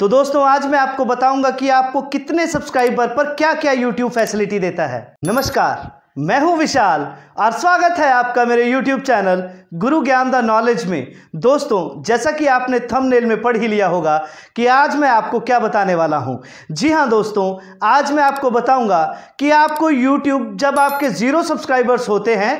तो दोस्तों आज मैं आपको बताऊंगा कि आपको कितने सब्सक्राइबर पर क्या क्या यूट्यूब फैसिलिटी देता है नमस्कार मैं हूं विशाल और स्वागत है आपका मेरे YouTube चैनल गुरु ज्ञान द नॉलेज में दोस्तों जैसा कि आपने थंबनेल में पढ़ ही लिया होगा कि आज मैं आपको क्या बताने वाला हूं जी हां दोस्तों आज मैं आपको बताऊंगा कि आपको YouTube जब आपके ज़ीरो सब्सक्राइबर्स होते हैं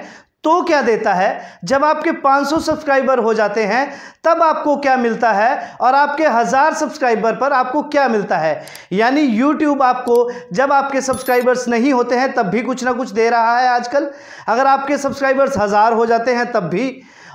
तो क्या देता है जब आपके 500 सब्सक्राइबर हो जाते हैं तब आपको क्या मिलता है और आपके हज़ार सब्सक्राइबर पर आपको क्या मिलता है यानी यूट्यूब आपको जब आपके सब्सक्राइबर्स नहीं होते हैं तब भी कुछ ना कुछ दे रहा है आजकल अगर आपके सब्सक्राइबर्स हज़ार हो जाते हैं तब भी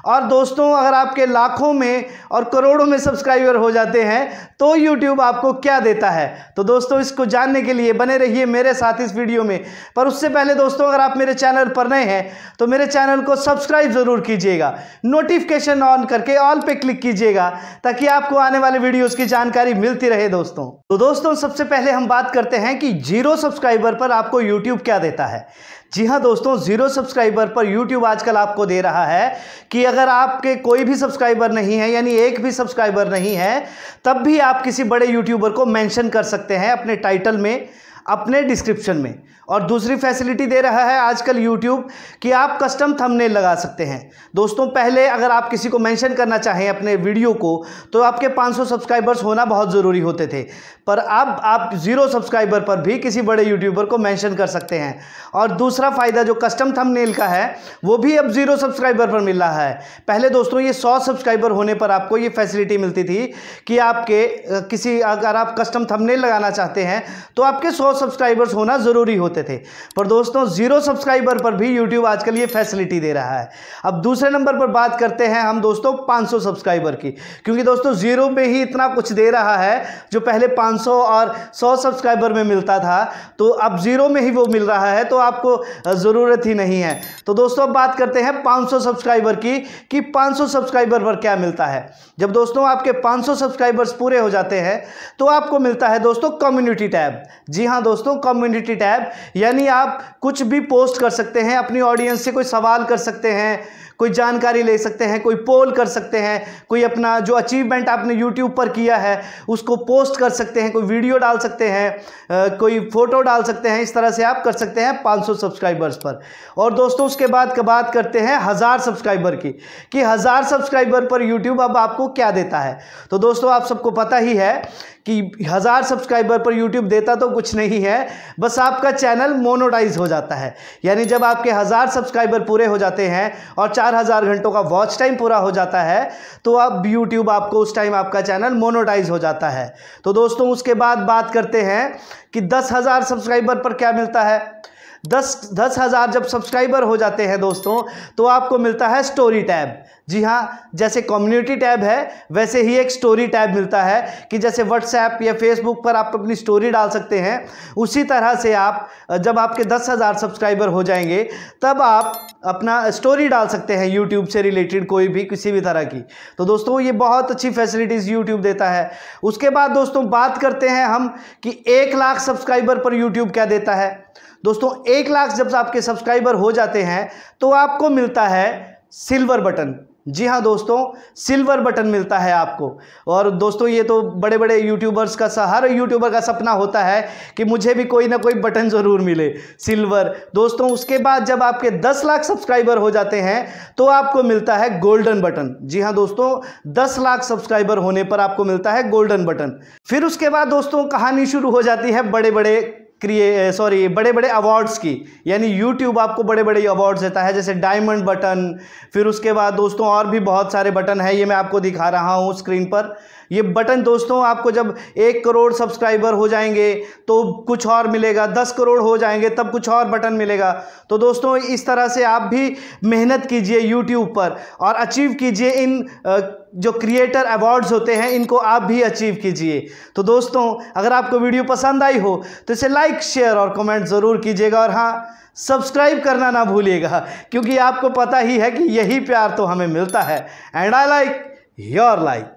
और दोस्तों अगर आपके लाखों में और करोड़ों में सब्सक्राइबर हो जाते हैं तो यूट्यूब आपको क्या देता है तो दोस्तों इसको जानने के लिए बने रहिए मेरे साथ इस वीडियो में पर उससे पहले दोस्तों अगर आप मेरे चैनल पर नए हैं तो मेरे चैनल को सब्सक्राइब ज़रूर कीजिएगा नोटिफिकेशन ऑन करके ऑल पर क्लिक कीजिएगा ताकि आपको आने वाले वीडियोज़ की जानकारी मिलती रहे दोस्तों तो दोस्तों सबसे पहले हम बात करते हैं कि जीरो सब्सक्राइबर पर आपको यूट्यूब क्या देता है जी हाँ दोस्तों जीरो सब्सक्राइबर पर यूट्यूब आजकल आपको दे रहा है कि अगर आपके कोई भी सब्सक्राइबर नहीं है यानी एक भी सब्सक्राइबर नहीं है तब भी आप किसी बड़े यूट्यूबर को मेंशन कर सकते हैं अपने टाइटल में अपने डिस्क्रिप्शन में और दूसरी फैसिलिटी दे रहा है आजकल यूट्यूब कि आप कस्टम थंबनेल लगा सकते हैं दोस्तों पहले अगर आप किसी को मेंशन करना चाहें अपने वीडियो को तो आपके 500 सब्सक्राइबर्स होना बहुत ज़रूरी होते थे पर अब आप ज़ीरो सब्सक्राइबर पर भी किसी बड़े यूट्यूबर को मैंशन कर सकते हैं और दूसरा फ़ायदा जो कस्टम थम का है वो भी अब ज़ीरो सब्सक्राइबर पर मिल रहा है पहले दोस्तों ये सौ सब्सक्राइबर होने पर आपको ये फैसिलिटी मिलती थी कि आपके किसी अगर आप कस्टम थंबनेल लगाना चाहते हैं तो आपके सौ सब्सक्राइबर्स होना ज़रूरी होते थे पर दोस्तों ज़ीरो सब्सक्राइबर पर भी यूट्यूब आजकल ये फैसिलिटी दे रहा है अब दूसरे नंबर पर बात करते हैं हम दोस्तों 500 सब्सक्राइबर की क्योंकि दोस्तों ज़ीरो में ही इतना कुछ दे रहा है जो पहले 500 और सौ सब्सक्राइबर में मिलता था तो अब ज़ीरो में ही वो मिल रहा है तो आपको ज़रूरत ही नहीं है तो दोस्तों अब बात करते हैं 500 सब्सक्राइबर की कि 500 सब्सक्राइबर पर क्या मिलता है जब दोस्तों आपके 500 सब्सक्राइबर्स पूरे हो जाते हैं तो आपको मिलता है दोस्तों कम्युनिटी टैब जी हाँ दोस्तों कम्युनिटी टैब यानी आप कुछ भी पोस्ट कर सकते हैं अपनी ऑडियंस से कोई सवाल कर सकते हैं कोई जानकारी ले सकते हैं कोई पोल कर सकते हैं कोई अपना जो अचीवमेंट आपने यूट्यूब पर किया है उसको पोस्ट कर सकते हैं कोई वीडियो डाल सकते हैं कोई फ़ोटो डाल सकते हैं इस तरह से आप कर सकते हैं 500 सब्सक्राइबर्स पर और दोस्तों उसके बाद बात करते हैं हज़ार सब्सक्राइबर की कि हज़ार सब्सक्राइबर पर यूट्यूब अब आपको क्या देता है तो दोस्तों आप सबको पता ही है कि हज़ार सब्सक्राइबर पर यूट्यूब देता तो कुछ नहीं ही है बस आपका चैनल मोनोटाइज हो जाता है यानी जब आपके हज़ार सब्सक्राइबर पूरे हो जाते हैं और चार हज़ार घंटों का वॉच टाइम पूरा हो जाता है तो अब यूट्यूब आपको उस टाइम आपका चैनल मोनोटाइज हो जाता है तो दोस्तों उसके बाद बात करते हैं कि दस हज़ार सब्सक्राइबर पर क्या मिलता है दस दस हज़ार जब सब्सक्राइबर हो जाते हैं दोस्तों तो आपको मिलता है स्टोरी टैब जी हाँ जैसे कम्युनिटी टैब है वैसे ही एक स्टोरी टैब मिलता है कि जैसे व्हाट्सएप या फेसबुक पर आप अपनी स्टोरी डाल सकते हैं उसी तरह से आप जब आपके दस हज़ार सब्सक्राइबर हो जाएंगे तब आप अपना स्टोरी डाल सकते हैं यूट्यूब से रिलेटेड कोई भी किसी भी तरह की तो दोस्तों ये बहुत अच्छी फैसिलिटीज़ यूट्यूब देता है उसके बाद दोस्तों बात करते हैं हम कि एक लाख सब्सक्राइबर पर यूट्यूब क्या देता है दोस्तों एक लाख जब आपके सब्सक्राइबर हो जाते हैं तो आपको मिलता है सिल्वर बटन जी हाँ दोस्तों सिल्वर बटन मिलता है आपको और दोस्तों ये तो बड़े बड़े यूट्यूबर्स का हर यूट्यूबर का सपना होता है कि मुझे भी कोई ना कोई बटन ज़रूर मिले सिल्वर दोस्तों उसके बाद जब आपके 10 लाख सब्सक्राइबर हो जाते हैं तो आपको मिलता है गोल्डन बटन जी हाँ दोस्तों 10 लाख सब्सक्राइबर होने पर आपको मिलता है गोल्डन बटन फिर उसके बाद दोस्तों कहानी शुरू हो जाती है बड़े बड़े क्रिए सॉरी बड़े बड़े अवार्ड्स की यानी यूट्यूब आपको बड़े बड़े अवार्ड्स देता है जैसे डायमंड बटन फिर उसके बाद दोस्तों और भी बहुत सारे बटन है ये मैं आपको दिखा रहा हूँ स्क्रीन पर ये बटन दोस्तों आपको जब एक करोड़ सब्सक्राइबर हो जाएंगे तो कुछ और मिलेगा दस करोड़ हो जाएंगे तब कुछ और बटन मिलेगा तो दोस्तों इस तरह से आप भी मेहनत कीजिए यूट्यूब पर और अचीव कीजिए इन जो क्रिएटर अवार्ड्स होते हैं इनको आप भी अचीव कीजिए तो दोस्तों अगर आपको वीडियो पसंद आई हो तो इसे लाइक शेयर और कमेंट ज़रूर कीजिएगा और हाँ सब्सक्राइब करना ना भूलिएगा क्योंकि आपको पता ही है कि यही प्यार तो हमें मिलता है and I like your like